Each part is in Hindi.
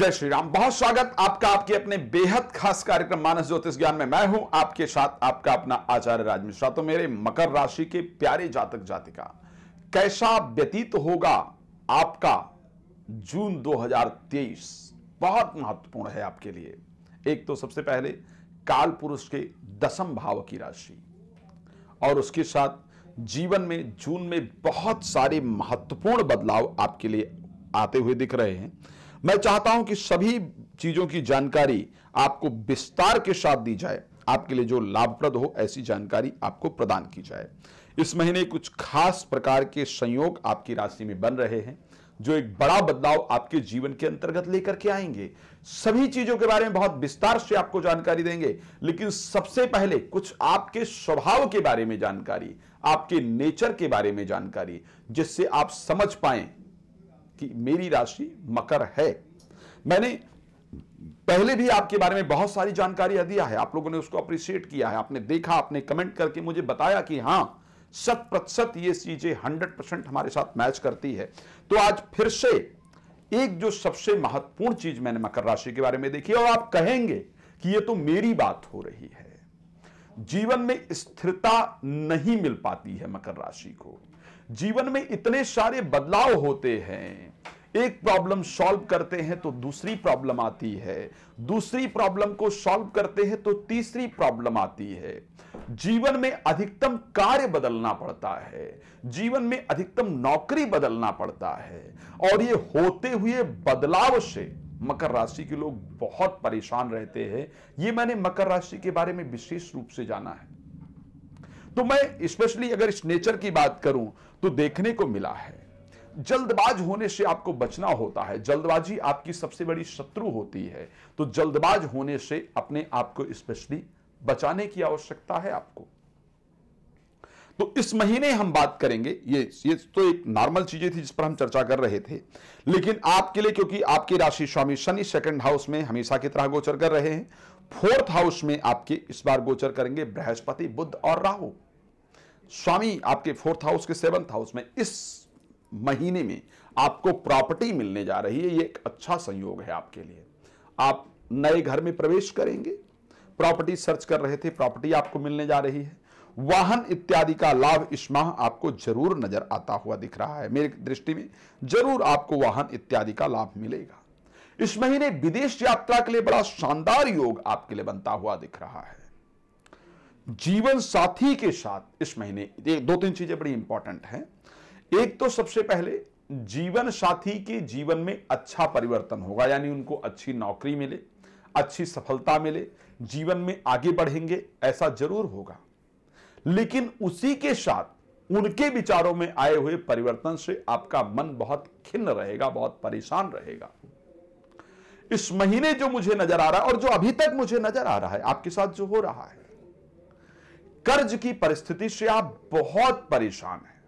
जय श्री राम बहुत स्वागत आपका आपके अपने बेहद खास कार्यक्रम मानस ज्योतिष ज्ञान में मैं हूं आपके साथ आपका अपना आचार्य राज मिश्रा तो मेरे मकर राशि के प्यारे जातक जातिका कैसा व्यतीत होगा आपका जून 2023 बहुत महत्वपूर्ण है आपके लिए एक तो सबसे पहले काल पुरुष के दसम भाव की राशि और उसके साथ जीवन में जून में बहुत सारे महत्वपूर्ण बदलाव आपके लिए आते हुए दिख रहे हैं मैं चाहता हूं कि सभी चीजों की जानकारी आपको विस्तार के साथ दी जाए आपके लिए जो लाभप्रद हो ऐसी जानकारी आपको प्रदान की जाए इस महीने कुछ खास प्रकार के संयोग आपकी राशि में बन रहे हैं जो एक बड़ा बदलाव आपके जीवन के अंतर्गत लेकर के आएंगे सभी चीजों के बारे में बहुत विस्तार से आपको जानकारी देंगे लेकिन सबसे पहले कुछ आपके स्वभाव के बारे में जानकारी आपके नेचर के बारे में जानकारी जिससे आप समझ पाए कि मेरी राशि मकर है मैंने पहले भी आपके बारे में बहुत सारी जानकारियां दिया है आप लोगों ने उसको अप्रिशिएट किया है आपने देखा आपने कमेंट करके मुझे बताया कि हां शत प्रतिशत ये चीजें हंड्रेड परसेंट हमारे साथ मैच करती है तो आज फिर से एक जो सबसे महत्वपूर्ण चीज मैंने मकर राशि के बारे में देखी और आप कहेंगे कि ये तो मेरी बात हो रही है जीवन में स्थिरता नहीं मिल पाती है मकर राशि को जीवन में इतने सारे बदलाव होते हैं एक प्रॉब्लम सॉल्व करते हैं तो दूसरी प्रॉब्लम आती है दूसरी प्रॉब्लम को सॉल्व करते हैं तो तीसरी प्रॉब्लम आती है जीवन में अधिकतम कार्य बदलना पड़ता है जीवन में अधिकतम नौकरी बदलना पड़ता है और ये होते हुए बदलाव से मकर राशि के लोग बहुत परेशान रहते हैं ये मैंने मकर राशि के बारे में विशेष रूप से जाना है तो मैं स्पेशली अगर इस नेचर की बात करूं तो देखने को मिला है जल्दबाज होने से आपको बचना होता है जल्दबाजी आपकी सबसे बड़ी शत्रु होती है तो जल्दबाज होने से अपने आप को स्पेशली बचाने की आवश्यकता है आपको तो इस महीने हम बात करेंगे ये ये तो एक नॉर्मल चीजें थी जिस पर हम चर्चा कर रहे थे लेकिन आपके लिए क्योंकि आपकी राशि स्वामी शनि सेकंड हाउस में हमेशा की तरह गोचर कर रहे हैं फोर्थ हाउस में आपके इस बार गोचर करेंगे बृहस्पति बुद्ध और राहु स्वामी आपके फोर्थ हाउस के सेवंथ हाउस में इस महीने में आपको प्रॉपर्टी मिलने जा रही है ये एक अच्छा संयोग है आपके लिए आप नए घर में प्रवेश करेंगे प्रॉपर्टी सर्च कर रहे थे प्रॉपर्टी आपको मिलने जा रही है वाहन इत्यादि का लाभ इस माह आपको जरूर नजर आता हुआ दिख रहा है मेरी दृष्टि में जरूर आपको वाहन इत्यादि का लाभ मिलेगा इस महीने विदेश यात्रा के लिए बड़ा शानदार योग आपके लिए बनता हुआ दिख रहा है जीवन साथी के साथ इस महीने दो तीन चीजें बड़ी इंपॉर्टेंट हैं एक तो सबसे पहले जीवन साथी के जीवन में अच्छा परिवर्तन होगा यानी उनको अच्छी नौकरी मिले अच्छी सफलता मिले जीवन में आगे बढ़ेंगे ऐसा जरूर होगा लेकिन उसी के साथ उनके विचारों में आए हुए परिवर्तन से आपका मन बहुत खिन्न रहेगा बहुत परेशान रहेगा इस महीने जो मुझे नजर आ रहा है और जो अभी तक मुझे नजर आ रहा है आपके साथ जो हो रहा है कर्ज की परिस्थिति से आप बहुत परेशान हैं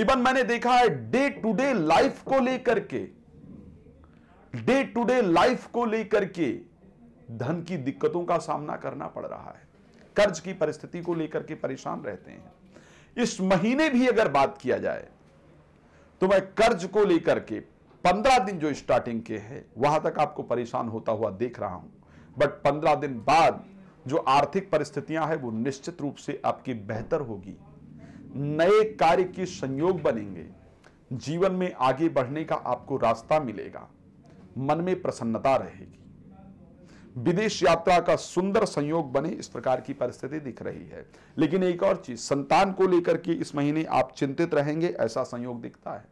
इवन मैंने देखा है डे टू डे लाइफ को लेकर के डे टू डे लाइफ को लेकर के धन की दिक्कतों का सामना करना पड़ रहा है कर्ज की परिस्थिति को लेकर के परेशान रहते हैं इस महीने भी अगर बात किया जाए तो मैं कर्ज को लेकर के पंद्रह दिन जो स्टार्टिंग के है वहां तक आपको परेशान होता हुआ देख रहा हूं बट पंद्रह दिन बाद जो आर्थिक परिस्थितियां हैं वो निश्चित रूप से आपकी बेहतर होगी नए कार्य के संयोग बनेंगे जीवन में आगे बढ़ने का आपको रास्ता मिलेगा मन में प्रसन्नता रहेगी विदेश यात्रा का सुंदर संयोग बने इस प्रकार की परिस्थिति दिख रही है लेकिन एक और चीज संतान को लेकर के इस महीने आप चिंतित रहेंगे ऐसा संयोग दिखता है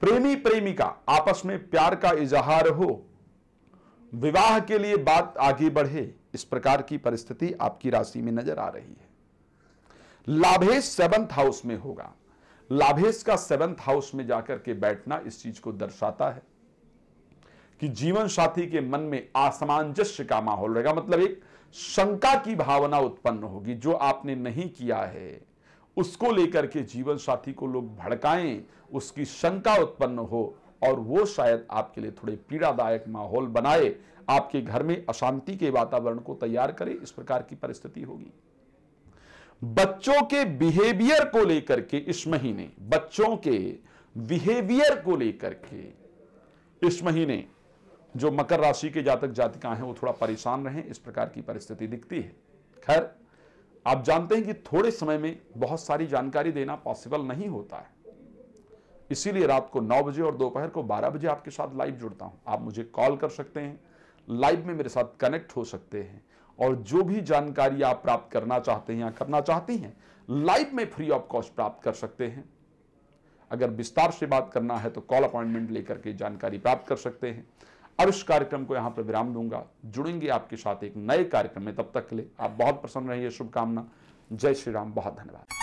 प्रेमी प्रेमिका आपस में प्यार का इजहार हो विवाह के लिए बात आगे बढ़े इस प्रकार की परिस्थिति आपकी राशि में नजर आ रही है लाभेश सेवंथ हाउस में होगा लाभेश का सेवंथ हाउस में जाकर के बैठना इस चीज को दर्शाता है कि जीवन साथी के मन में असामंजस्य का माहौल रहेगा मतलब एक शंका की भावना उत्पन्न होगी जो आपने नहीं किया है उसको लेकर के जीवन साथी को लोग भड़काएं उसकी शंका उत्पन्न हो और वो शायद आपके लिए थोड़े पीड़ादायक माहौल बनाए आपके घर में अशांति के वातावरण को तैयार करे इस प्रकार की परिस्थिति होगी बच्चों के बिहेवियर को लेकर के इस महीने बच्चों के बिहेवियर को लेकर के इस महीने जो मकर राशि के जातक जातिका हैं वो थोड़ा परेशान रहें इस प्रकार की परिस्थिति दिखती है खैर आप जानते हैं कि थोड़े समय में बहुत सारी जानकारी देना पॉसिबल नहीं होता है इसीलिए रात को नौ बजे और दोपहर को बारह बजे आपके साथ लाइव जुड़ता हूं आप मुझे कॉल कर सकते हैं लाइव में मेरे साथ कनेक्ट हो सकते हैं और जो भी जानकारी आप प्राप्त करना चाहते हैं या करना चाहती हैं लाइव में फ्री ऑफ कॉस्ट प्राप्त कर सकते हैं अगर विस्तार से बात करना है तो कॉल अपॉइंटमेंट लेकर के जानकारी प्राप्त कर सकते हैं और इस कार्यक्रम को यहां पर विराम दूंगा जुड़ेंगे आपके साथ एक नए कार्यक्रम में तब तक के लिए आप बहुत प्रसन्न रहिए शुभकामना जय श्री राम बहुत धन्यवाद